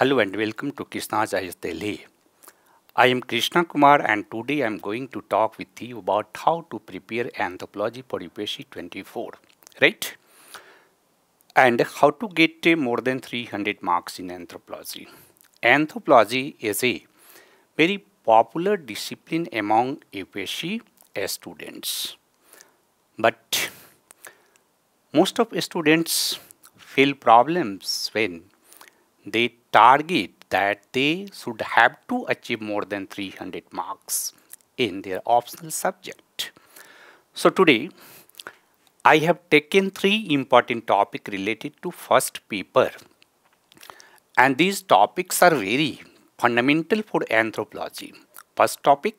Hello and welcome to Krishna's Jayasthali. Delhi. I am Krishna Kumar and today I am going to talk with you about how to prepare anthropology for UPSC 24, right? And how to get uh, more than 300 marks in anthropology. Anthropology is a very popular discipline among UPSC students. But most of students feel problems when they target that they should have to achieve more than 300 marks in their optional subject. So today, I have taken three important topics related to first paper and these topics are very fundamental for anthropology. First topic,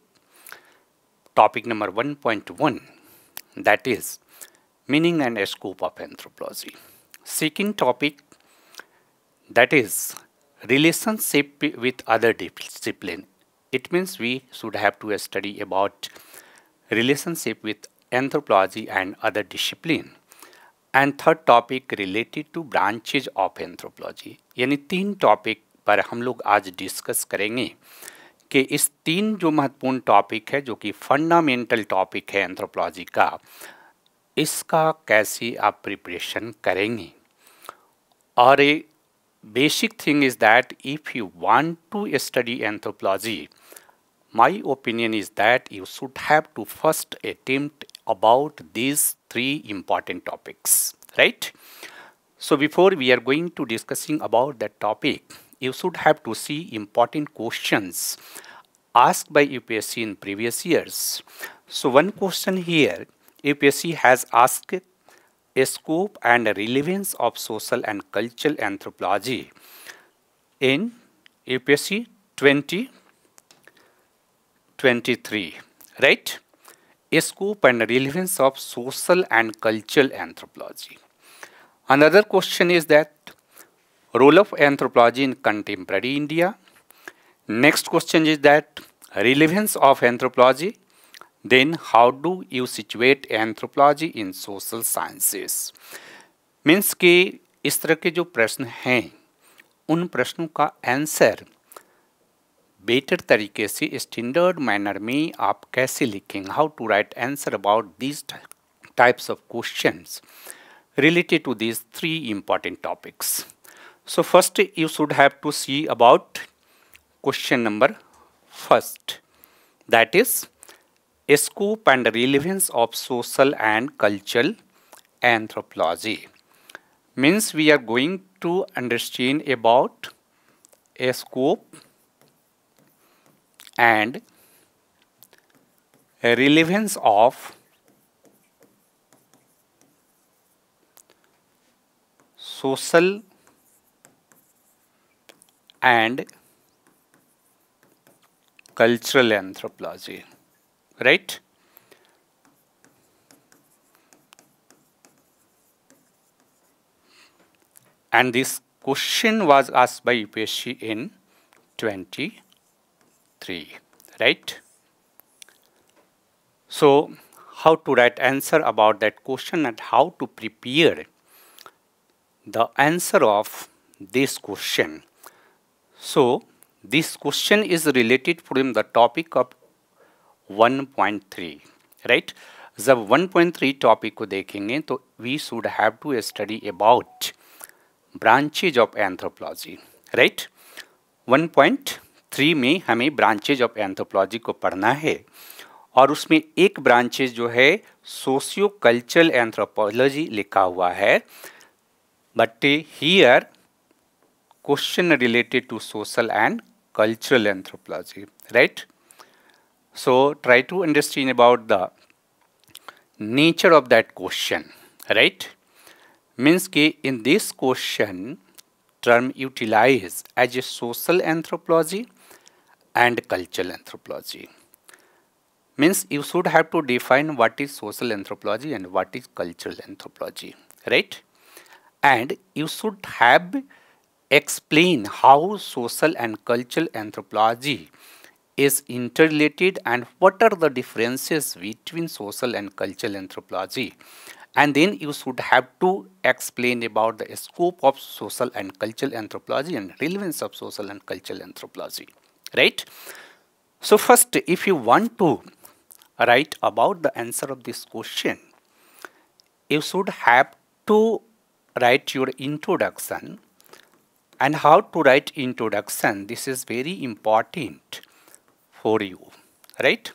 topic number 1.1 that is meaning and scope of anthropology. Second topic that is relationship with other discipline it means we should have to study about relationship with anthropology and other discipline and third topic related to branches of anthropology यानी तीन topic पर हम लोग आज discuss करेंगे कि इस तीन जो महत्वपूर्ण टॉपिक है जो कि फंडामेंटल टॉपिक है एंथ्रोपोलॉजी का इसका कैसे आप प्रिपरेशन करेंगे और ये basic thing is that if you want to study anthropology, my opinion is that you should have to first attempt about these three important topics, right? So before we are going to discussing about that topic, you should have to see important questions asked by UPSC in previous years. So one question here, UPSC has asked scope and relevance of social and cultural anthropology in UPSC 2023, right? Scope and relevance of social and cultural anthropology. Another question is that role of anthropology in contemporary India. Next question is that relevance of anthropology Then how do you situate anthropology in social sciences? Means कि इस तरह के जो प्रश्न हैं उन प्रश्नों का आंसर बेटर तरीके से स्टैंडर्ड मैनर में आप कैसे लिखेंगे how to write answer about these types of questions related to these three important topics. So first you should have to see about question number first that is Scope and relevance of social and cultural anthropology means we are going to understand about a scope and a relevance of social and cultural anthropology right? And this question was asked by UPSC in 23, right? So, how to write answer about that question and how to prepare the answer of this question. So, this question is related from the topic of 1.3 right जब 1.3 topic को देखेंगे तो we should have to study about branches of anthropology right 1.3 में हमें branches of anthropology को पढ़ना है और उसमें एक ब्रांचेज जो है सोशियो कल्चरल एंथ्रोपोलॉजी लिखा हुआ है but here question related to social and cultural anthropology right So try to understand about the nature of that question, right? Means ki in this question, term utilized as a social anthropology and cultural anthropology. Means you should have to define what is social anthropology and what is cultural anthropology, right? And you should have explain how social and cultural anthropology is interrelated and what are the differences between social and cultural anthropology and then you should have to explain about the scope of social and cultural anthropology and relevance of social and cultural anthropology right so first if you want to write about the answer of this question you should have to write your introduction and how to write introduction this is very important for you right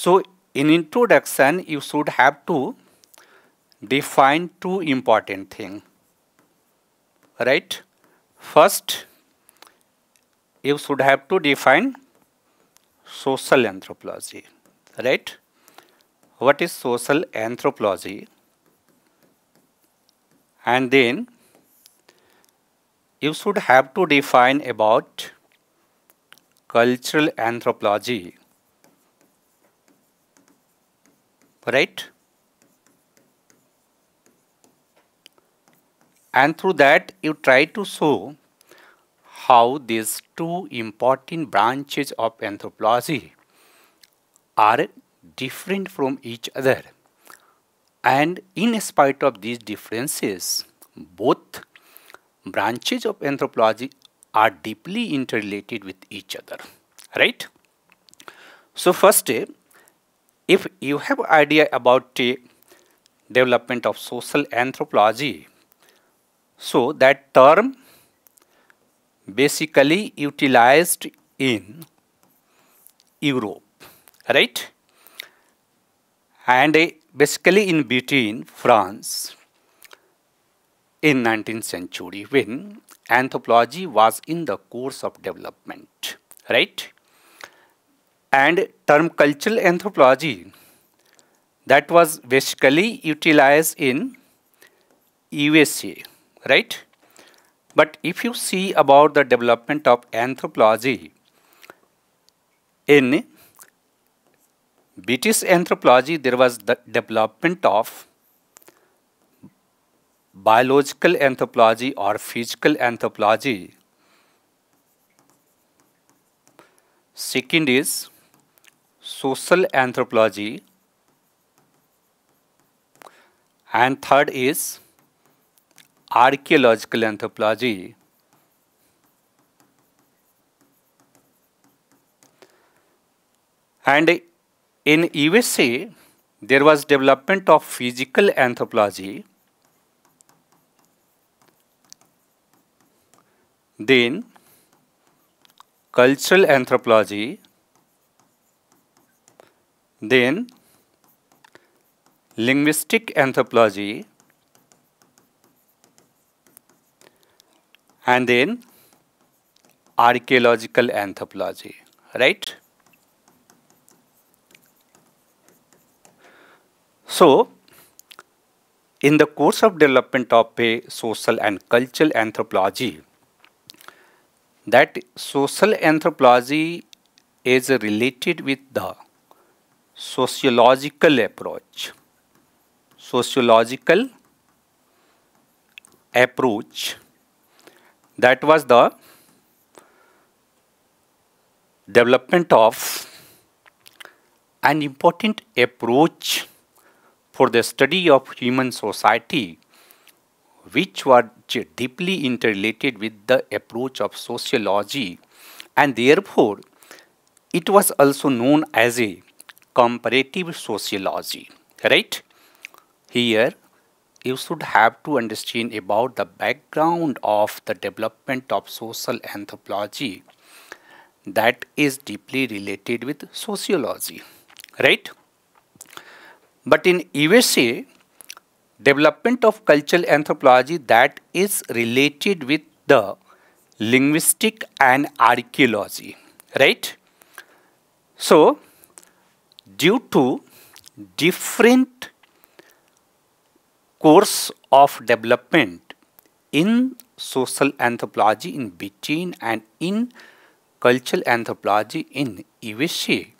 so in introduction you should have to define two important thing right first you should have to define social anthropology right what is social anthropology and then you should have to define about cultural anthropology. Right? And through that, you try to show how these two important branches of anthropology are different from each other. And in spite of these differences, both branches of anthropology are deeply interrelated with each other right so first if you have idea about development of social anthropology so that term basically utilized in Europe right and basically in between France in 19th century when anthropology was in the course of development right and term cultural anthropology that was basically utilized in USA right but if you see about the development of anthropology in British anthropology there was the development of biological anthropology or physical anthropology. Second is social anthropology. And third is archaeological anthropology. And in USA, there was development of physical anthropology Then cultural anthropology, then linguistic anthropology, and then archaeological anthropology, right? So, in the course of development of a social and cultural anthropology, that social anthropology is related with the sociological approach. Sociological approach that was the development of an important approach for the study of human society which were deeply interrelated with the approach of sociology and therefore it was also known as a comparative sociology right here you should have to understand about the background of the development of social anthropology that is deeply related with sociology right but in USA development of cultural anthropology that is related with the linguistic and archaeology right so due to different course of development in social anthropology in between and in cultural anthropology in USA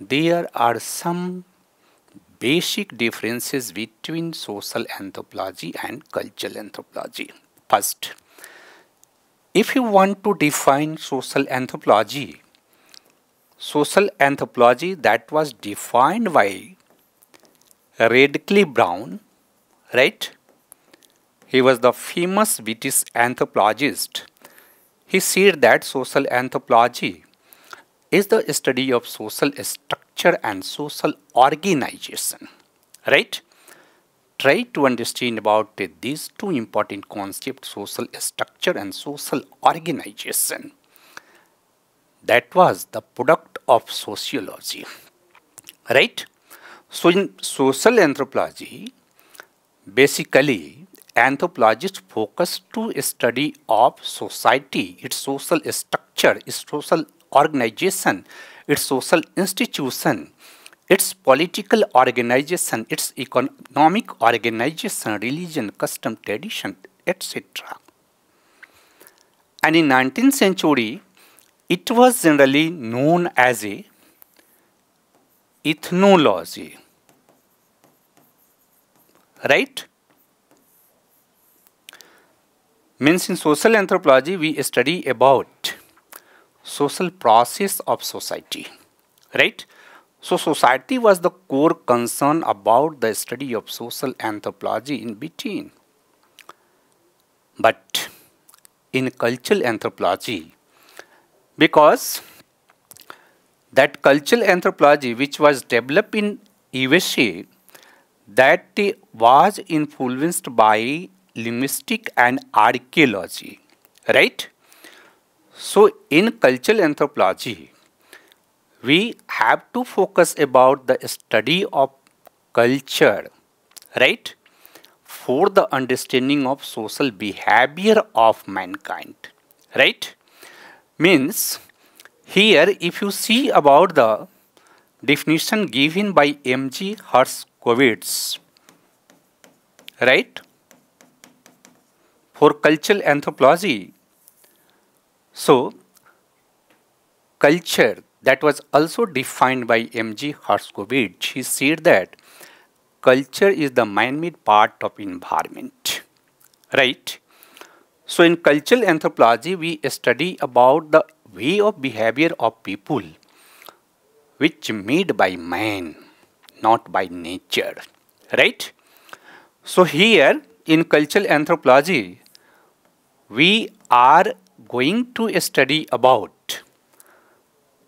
there are some basic differences between social anthropology and cultural anthropology. First, if you want to define social anthropology, social anthropology that was defined by Radcliffe Brown, right? He was the famous British anthropologist. He said that social anthropology is the study of social structure structure and social organization right try to understand about uh, these two important concepts social structure and social organization that was the product of sociology right so in social anthropology basically anthropologists focus to study of society its social structure its social organization its social institution, its political organization, its economic organization, religion, custom, tradition, etc. And in 19th century, it was generally known as a ethnology. Right? Means in social anthropology, we study about social process of society right so society was the core concern about the study of social anthropology in between but in cultural anthropology because that cultural anthropology which was developed in USA that was influenced by linguistic and archaeology right so in cultural anthropology, we have to focus about the study of culture, right? For the understanding of social behavior of mankind, right? Means here if you see about the definition given by M.G. Herskovitz, right? For cultural anthropology, so, culture that was also defined by M.G. Herskovitz. He said that culture is the man-made part of environment, right? So in cultural anthropology, we study about the way of behavior of people, which made by man, not by nature, right? So here in cultural anthropology, we are going to study about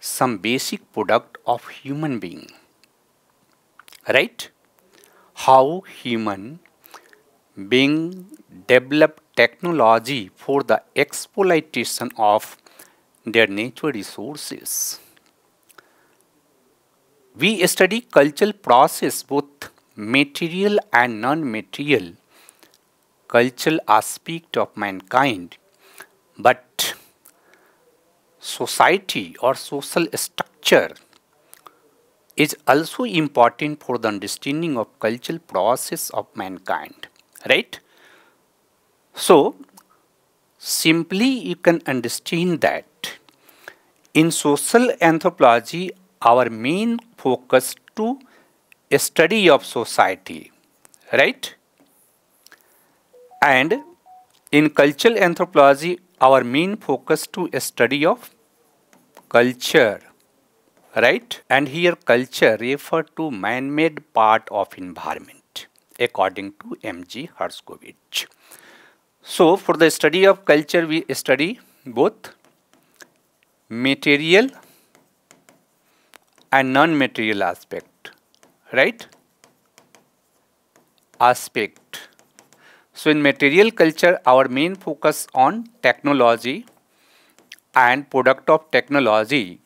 some basic product of human being right how human being develop technology for the exploitation of their natural resources we study cultural process both material and non-material cultural aspect of mankind but society or social structure is also important for the understanding of cultural process of mankind right so simply you can understand that in social anthropology our main focus to a study of society right and in cultural anthropology our main focus to a study of culture right and here culture refer to man-made part of environment according to mg herskovich so for the study of culture we study both material and non-material aspect right aspect so in material culture, our main focus on technology and product of technology.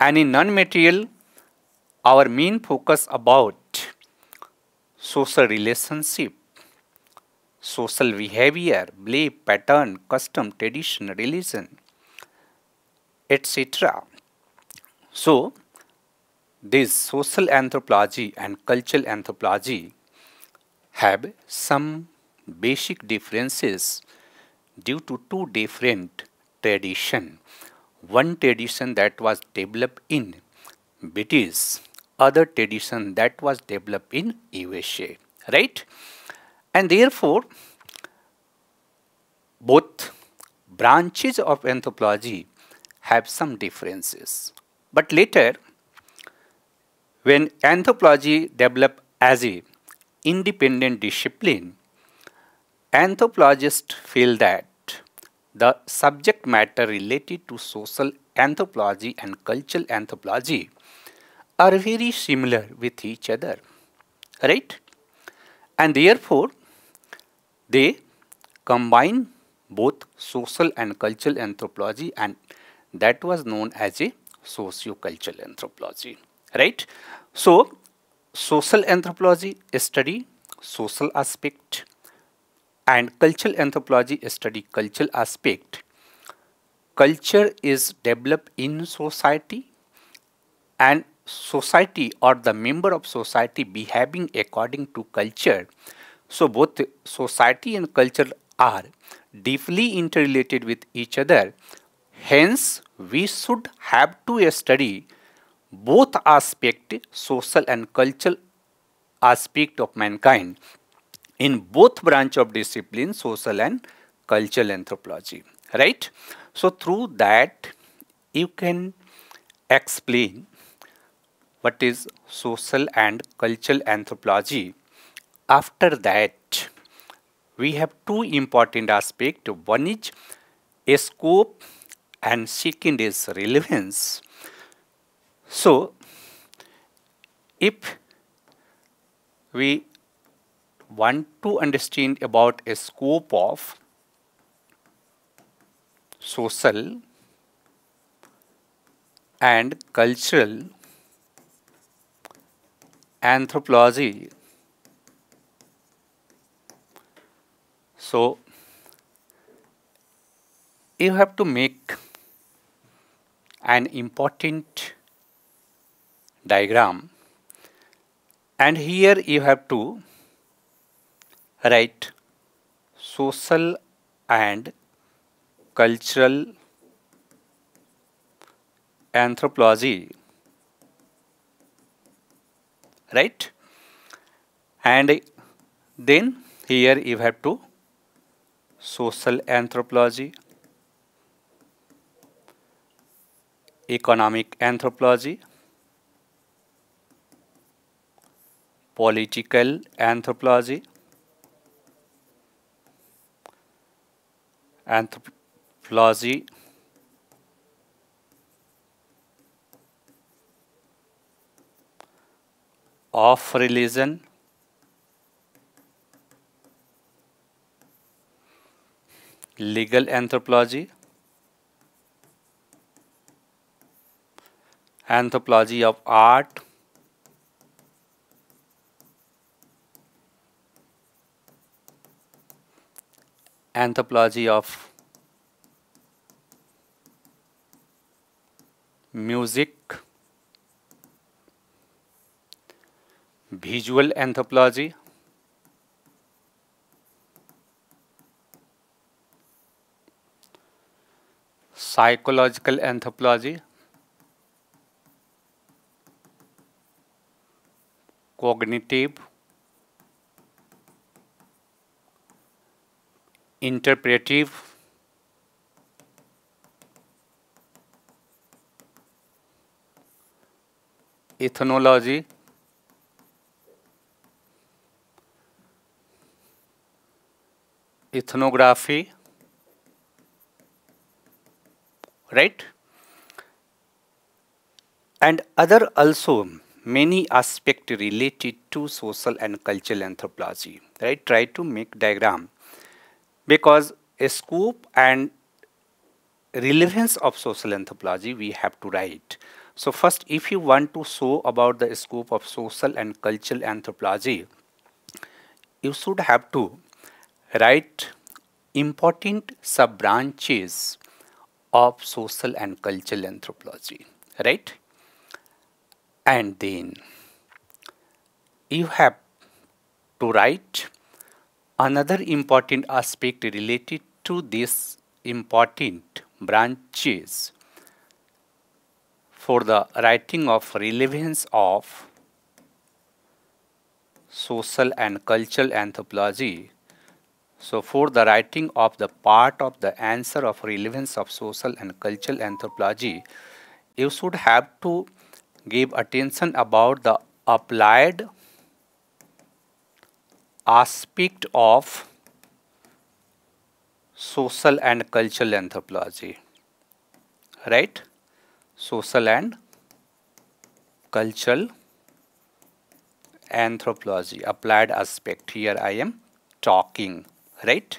And in non-material, our main focus about social relationship, social behavior, belief, pattern, custom, tradition, religion, etc. So, this social anthropology and cultural anthropology have some basic differences due to two different tradition. One tradition that was developed in British, other tradition that was developed in USA, right? And therefore, both branches of anthropology have some differences. But later, when anthropology developed as a independent discipline, Anthropologists feel that the subject matter related to social anthropology and cultural anthropology are very similar with each other, right? And therefore, they combine both social and cultural anthropology and that was known as a socio-cultural anthropology, right? So, social anthropology study social aspect and cultural anthropology study cultural aspect. Culture is developed in society and society or the member of society behaving according to culture. So both society and culture are deeply interrelated with each other. Hence, we should have to study both aspect, social and cultural aspect of mankind in both branch of discipline social and cultural anthropology right so through that you can explain what is social and cultural anthropology after that we have two important aspects one is a scope and second is relevance so if we want to understand about a scope of social and cultural anthropology. So, you have to make an important diagram and here you have to Right, social and cultural anthropology right and then here you have to social anthropology economic anthropology political anthropology anthropology of religion legal anthropology anthropology of art anthropology of music visual anthropology psychological anthropology cognitive interpretive ethnology ethnography right and other also many aspects related to social and cultural anthropology right try to make diagram because a scope and relevance of social anthropology we have to write. So first if you want to show about the scope of social and cultural anthropology, you should have to write important sub-branches of social and cultural anthropology, right? And then you have to write Another important aspect related to this important branches for the writing of relevance of social and cultural anthropology. So for the writing of the part of the answer of relevance of social and cultural anthropology, you should have to give attention about the applied aspect of social and cultural anthropology right social and cultural anthropology applied aspect here i am talking right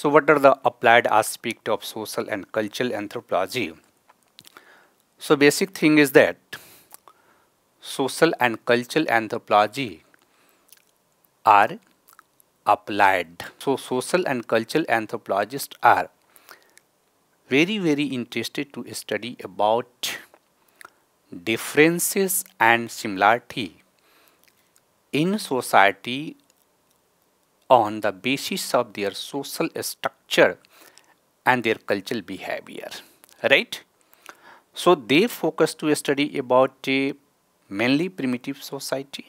so what are the applied aspect of social and cultural anthropology so basic thing is that social and cultural anthropology are applied. So social and cultural anthropologists are very very interested to study about differences and similarity in society on the basis of their social structure and their cultural behavior right so they focus to study about a mainly primitive society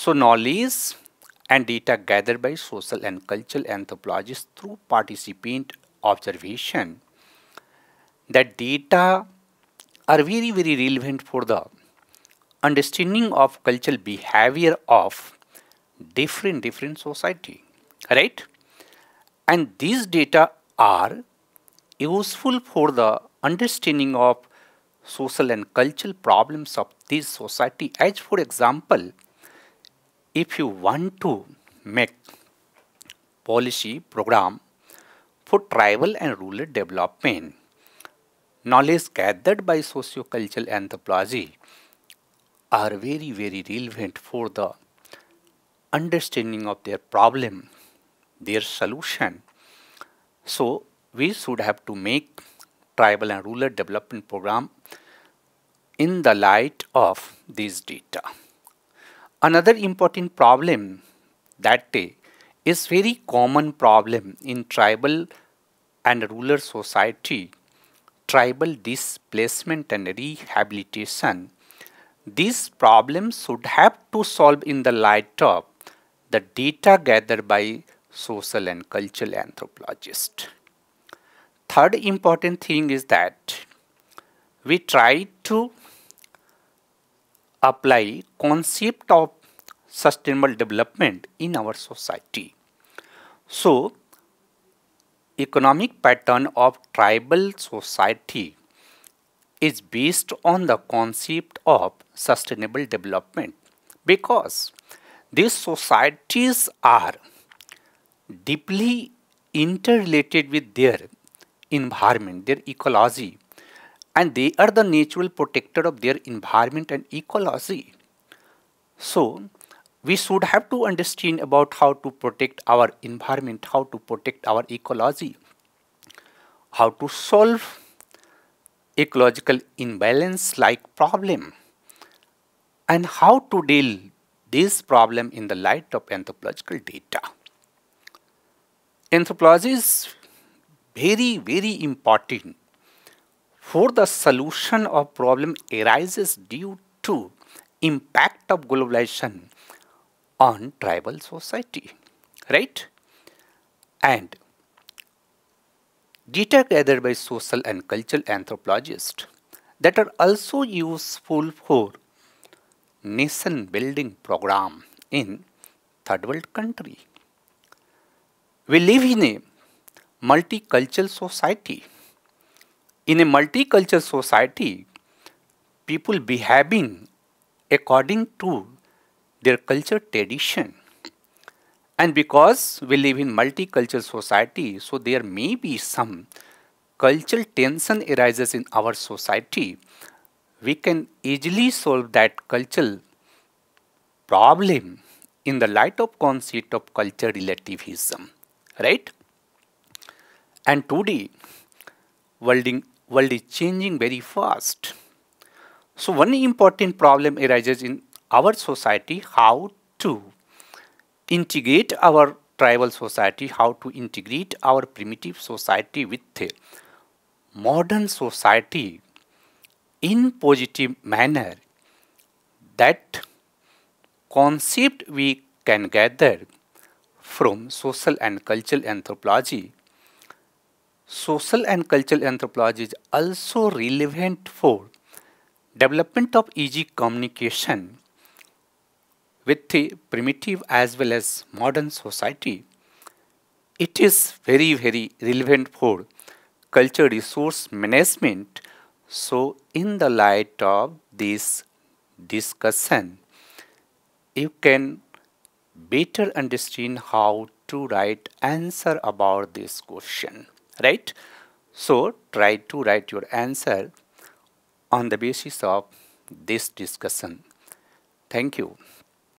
so knowledge and data gathered by social and cultural anthropologists through participant observation that data are very very relevant for the understanding of cultural behavior of different different society right and these data are useful for the understanding of social and cultural problems of this society as for example if you want to make policy program for tribal and rural development, knowledge gathered by sociocultural anthropology are very very relevant for the understanding of their problem, their solution. So we should have to make tribal and rural development program in the light of these data. Another important problem that day is very common problem in tribal and rural society, tribal displacement and rehabilitation. These problems should have to solve in the light of the data gathered by social and cultural anthropologists. Third important thing is that we try to apply concept of sustainable development in our society. So, economic pattern of tribal society is based on the concept of sustainable development because these societies are deeply interrelated with their environment, their ecology, and they are the natural protector of their environment and ecology. So, we should have to understand about how to protect our environment, how to protect our ecology, how to solve ecological imbalance like problem and how to deal this problem in the light of anthropological data. Anthropology is very, very important for the solution of problem arises due to impact of globalization on tribal society right and data gathered by social and cultural anthropologists that are also useful for nation building program in third world country we live in a multicultural society in a multicultural society, people behaving according to their culture tradition. And because we live in multicultural society, so there may be some cultural tension arises in our society. We can easily solve that cultural problem in the light of concept of culture relativism, right? And today, world is changing very fast. So one important problem arises in our society how to integrate our tribal society, how to integrate our primitive society with the modern society in positive manner that concept we can gather from social and cultural anthropology social and cultural anthropology is also relevant for development of easy communication with the primitive as well as modern society. It is very, very relevant for culture resource management. So, in the light of this discussion, you can better understand how to write answer about this question right so try to write your answer on the basis of this discussion thank you